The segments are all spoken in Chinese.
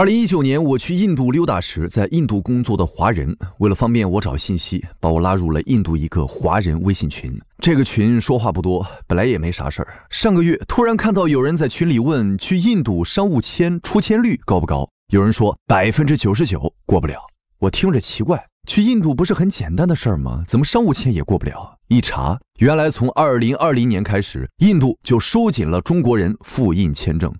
二零一九年，我去印度溜达时，在印度工作的华人为了方便我找信息，把我拉入了印度一个华人微信群。这个群说话不多，本来也没啥事儿。上个月突然看到有人在群里问去印度商务签出签率高不高，有人说百分之九十九过不了。我听着奇怪，去印度不是很简单的事儿吗？怎么商务签也过不了？一查，原来从二零二零年开始，印度就收紧了中国人复印签证。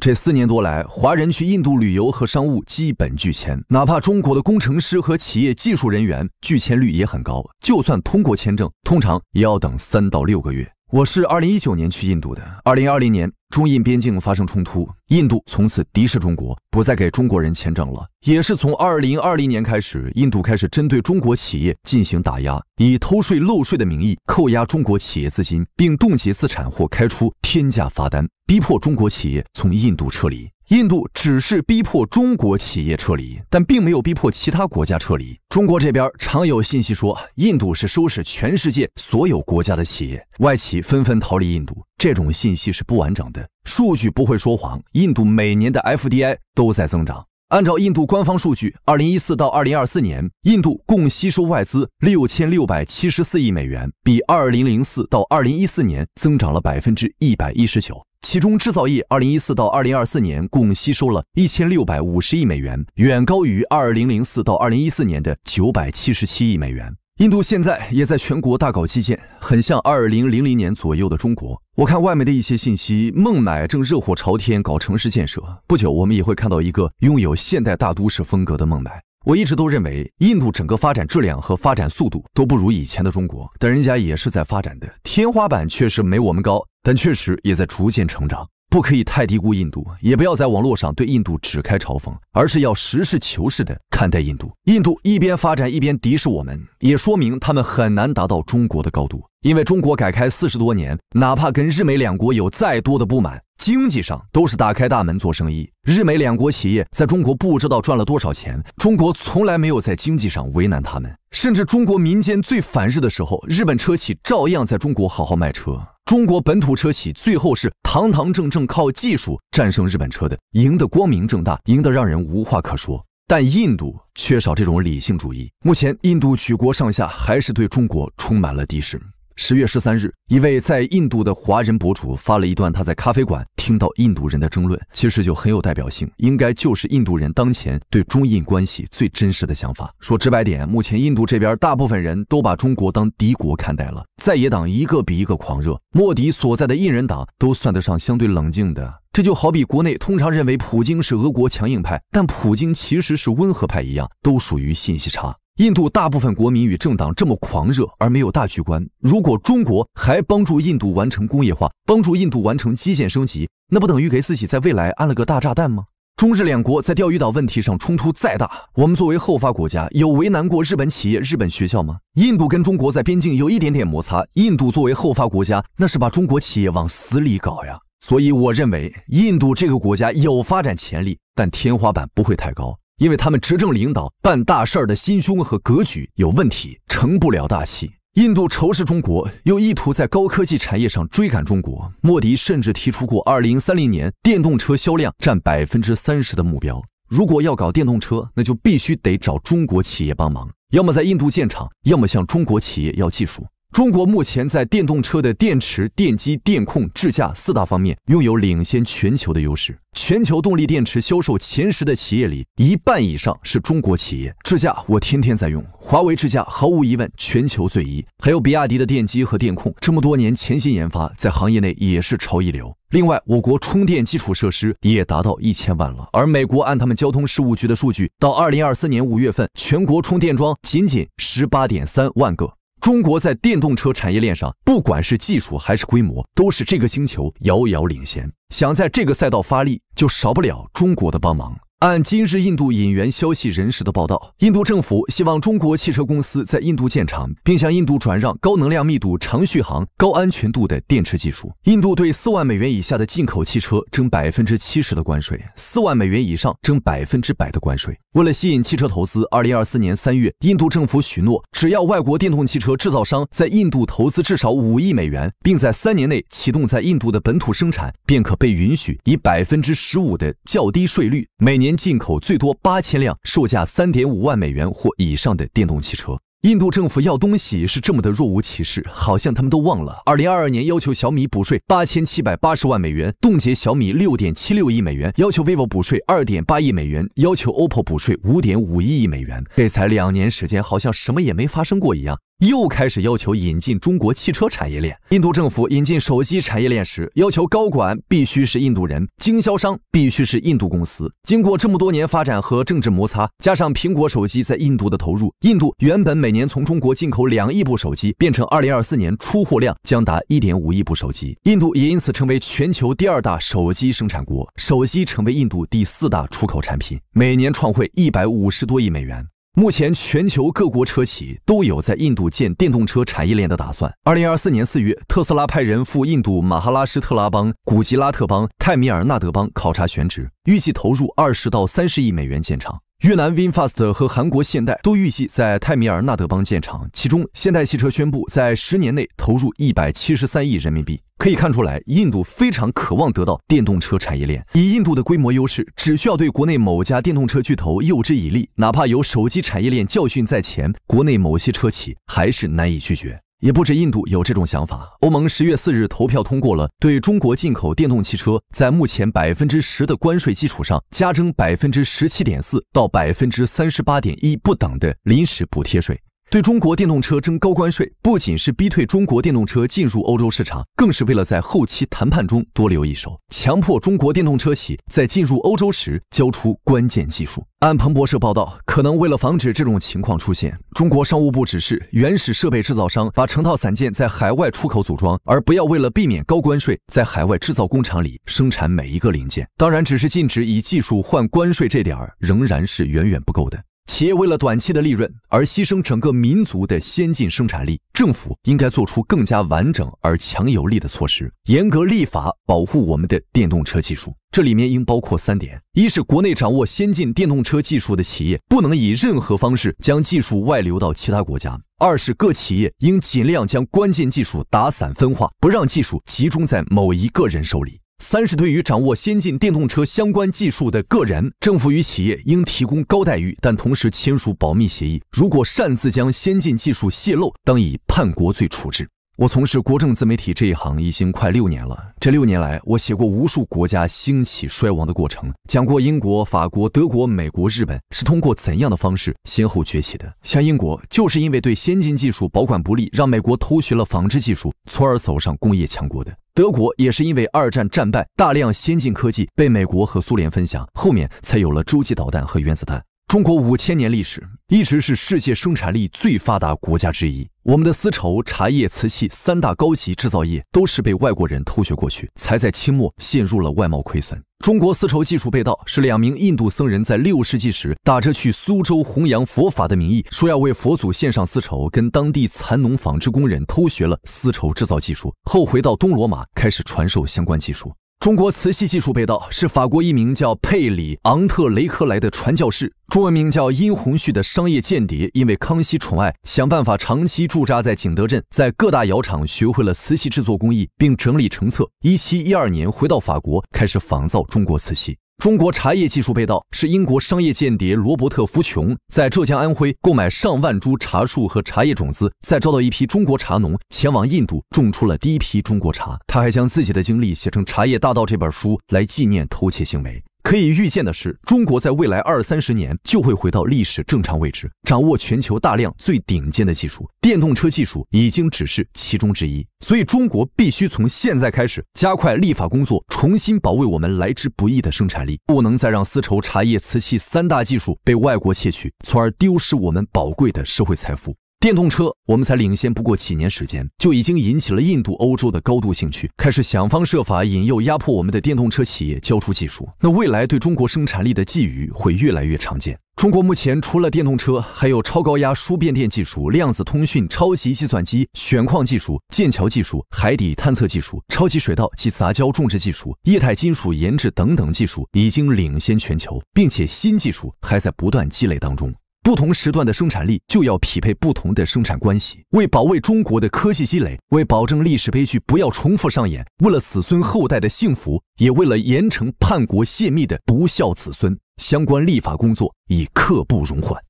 这四年多来，华人去印度旅游和商务基本拒签，哪怕中国的工程师和企业技术人员拒签率也很高。就算通过签证，通常也要等三到六个月。我是二零一九年去印度的，二零二零年。中印边境发生冲突，印度从此敌视中国，不再给中国人签证了。也是从二零二零年开始，印度开始针对中国企业进行打压，以偷税漏税的名义扣押中国企业资金，并冻结资产或开出天价罚单，逼迫中国企业从印度撤离。印度只是逼迫中国企业撤离，但并没有逼迫其他国家撤离。中国这边常有信息说，印度是收拾全世界所有国家的企业，外企纷纷逃离印度。这种信息是不完整的，数据不会说谎。印度每年的 FDI 都在增长。按照印度官方数据，二零一四到二零二四年，印度共吸收外资六千六百七十四亿美元，比二零零四到二零一四年增长了百分之一百一十九。其中，制造业二零一四到二零二四年共吸收了一千六百五十亿美元，远高于二零零四到二零一四年的九百七十七亿美元。印度现在也在全国大搞基建，很像二零零零年左右的中国。我看外面的一些信息，孟买正热火朝天搞城市建设，不久我们也会看到一个拥有现代大都市风格的孟买。我一直都认为，印度整个发展质量和发展速度都不如以前的中国，但人家也是在发展的，天花板确实没我们高，但确实也在逐渐成长。不可以太低估印度，也不要在网络上对印度只开嘲讽，而是要实事求是的看待印度。印度一边发展一边敌视我们，也说明他们很难达到中国的高度，因为中国改开四十多年，哪怕跟日美两国有再多的不满。经济上都是打开大门做生意，日美两国企业在中国不知道赚了多少钱，中国从来没有在经济上为难他们，甚至中国民间最反日的时候，日本车企照样在中国好好卖车，中国本土车企最后是堂堂正正靠技术战胜日本车的，赢得光明正大，赢得让人无话可说。但印度缺少这种理性主义，目前印度举国上下还是对中国充满了敌视。十月十三日，一位在印度的华人博主发了一段他在咖啡馆听到印度人的争论，其实就很有代表性，应该就是印度人当前对中印关系最真实的想法。说直白点，目前印度这边大部分人都把中国当敌国看待了，在野党一个比一个狂热，莫迪所在的印人党都算得上相对冷静的。这就好比国内通常认为普京是俄国强硬派，但普京其实是温和派一样，都属于信息差。印度大部分国民与政党这么狂热而没有大局观，如果中国还帮助印度完成工业化，帮助印度完成基建升级，那不等于给自己在未来安了个大炸弹吗？中日两国在钓鱼岛问题上冲突再大，我们作为后发国家有为难过日本企业、日本学校吗？印度跟中国在边境有一点点摩擦，印度作为后发国家，那是把中国企业往死里搞呀。所以我认为，印度这个国家有发展潜力，但天花板不会太高。因为他们执政领导办大事儿的心胸和格局有问题，成不了大器。印度仇视中国，又意图在高科技产业上追赶中国。莫迪甚至提出过二零三零年电动车销量占百分之三十的目标。如果要搞电动车，那就必须得找中国企业帮忙，要么在印度建厂，要么向中国企业要技术。中国目前在电动车的电池、电机、电控、智驾四大方面拥有领先全球的优势。全球动力电池销售前十的企业里，一半以上是中国企业。智驾我天天在用，华为智驾毫无疑问全球最一。还有比亚迪的电机和电控，这么多年潜心研发，在行业内也是超一流。另外，我国充电基础设施也达到一千万了，而美国按他们交通事务局的数据，到二零二四年五月份，全国充电桩仅仅十八点三万个。中国在电动车产业链上，不管是技术还是规模，都是这个星球遥遥领先。想在这个赛道发力，就少不了中国的帮忙。按今日印度引援消息人士的报道，印度政府希望中国汽车公司在印度建厂，并向印度转让高能量密度、长续航、高安全度的电池技术。印度对四万美元以下的进口汽车征百分之七十的关税，四万美元以上征百分之百的关税。为了吸引汽车投资，二零二四年三月，印度政府许诺，只要外国电动汽车制造商在印度投资至少五亿美元，并在三年内启动在印度的本土生产，便可被允许以百分之十五的较低税率每年。年进口最多八千辆，售价三点五万美元或以上的电动汽车。印度政府要东西是这么的若无其事，好像他们都忘了。二零二二年要求小米补税八千七百八十万美元，冻结小米六点七六亿美元，要求 vivo 补税二点八亿美元，要求 OPPO 补税五点五亿美元。这才两年时间，好像什么也没发生过一样。又开始要求引进中国汽车产业链。印度政府引进手机产业链时，要求高管必须是印度人，经销商必须是印度公司。经过这么多年发展和政治摩擦，加上苹果手机在印度的投入，印度原本每年从中国进口两亿部手机，变成2024年出货量将达1.5亿部手机。印度也因此成为全球第二大手机生产国，手机成为印度第四大出口产品，每年创汇150多亿美元。目前，全球各国车企都有在印度建电动车产业链的打算。二零二四年四月，特斯拉派人赴印度马哈拉施特拉邦、古吉拉特邦、泰米尔纳德邦考察选址，预计投入二十到三十亿美元建厂。越南 Vinfast 和韩国现代都预计在泰米尔纳德邦建厂，其中现代汽车宣布在十年内投入一百七十三亿人民币。可以看出来，印度非常渴望得到电动车产业链。以印度的规模优势，只需要对国内某家电动车巨头诱之以利，哪怕有手机产业链教训在前，国内某些车企还是难以拒绝。也不止印度有这种想法。欧盟十月四日投票通过了对中国进口电动汽车，在目前百分之十的关税基础上，加征百分之十七点四到百分之三十八点一不等的临时补贴税。对中国电动车征高关税，不仅是逼退中国电动车进入欧洲市场，更是为了在后期谈判中多留一手，强迫中国电动车企在进入欧洲时交出关键技术。按彭博社报道，可能为了防止这种情况出现，中国商务部指示原始设备制造商把成套散件在海外出口组装，而不要为了避免高关税，在海外制造工厂里生产每一个零件。当然，只是禁止以技术换关税这点儿，仍然是远远不够的。企业为了短期的利润而牺牲整个民族的先进生产力，政府应该做出更加完整而强有力的措施，严格立法保护我们的电动车技术。这里面应包括三点：一是国内掌握先进电动车技术的企业不能以任何方式将技术外流到其他国家；二是各企业应尽量将关键技术打散分化，不让技术集中在某一个人手里。三是对于掌握先进电动车相关技术的个人，政府与企业应提供高待遇，但同时签署保密协议。如果擅自将先进技术泄露，当以叛国罪处置。我从事国政自媒体这一行已经快六年了。这六年来，我写过无数国家兴起衰亡的过程，讲过英国、法国、德国、美国、日本是通过怎样的方式先后崛起的。像英国，就是因为对先进技术保管不力，让美国偷学了纺织技术，从而走上工业强国的。德国也是因为二战战败，大量先进科技被美国和苏联分享，后面才有了洲际导弹和原子弹。中国五千年历史，一直是世界生产力最发达国家之一。我们的丝绸、茶叶、瓷器三大高级制造业都是被外国人偷学过去，才在清末陷入了外贸亏损。中国丝绸技术被盗，是两名印度僧人在六世纪时，打着去苏州弘扬佛法的名义，说要为佛祖献上丝绸，跟当地蚕农、纺织工人偷学了丝绸制造技术，后回到东罗马开始传授相关技术。中国瓷器技术被盗，是法国一名叫佩里昂特雷克莱的传教士，中文名叫殷洪旭的商业间谍，因为康熙宠爱，想办法长期驻扎在景德镇，在各大窑厂学会了瓷器制作工艺，并整理成册。一七一二年回到法国，开始仿造中国瓷器。中国茶叶技术被盗，是英国商业间谍罗伯特·福琼在浙江、安徽购买上万株茶树和茶叶种子，再招到一批中国茶农前往印度种出了第一批中国茶。他还将自己的经历写成《茶叶大盗》这本书来纪念偷窃行为。可以预见的是，中国在未来二三十年就会回到历史正常位置，掌握全球大量最顶尖的技术。电动车技术已经只是其中之一，所以中国必须从现在开始加快立法工作，重新保卫我们来之不易的生产力，不能再让丝绸、茶叶、瓷器三大技术被外国窃取，从而丢失我们宝贵的社会财富。电动车，我们才领先不过几年时间，就已经引起了印度、欧洲的高度兴趣，开始想方设法引诱、压迫我们的电动车企业交出技术。那未来对中国生产力的觊觎会越来越常见。中国目前除了电动车，还有超高压输变电技术、量子通讯、超级计算机、选矿技术、剑桥技术、海底探测技术、超级水稻及杂交种植技术、液态金属研制等等技术，已经领先全球，并且新技术还在不断积累当中。不同时段的生产力就要匹配不同的生产关系，为保卫中国的科技积累，为保证历史悲剧不要重复上演，为了子孙后代的幸福，也为了严惩叛国泄密的不孝子孙，相关立法工作已刻不容缓。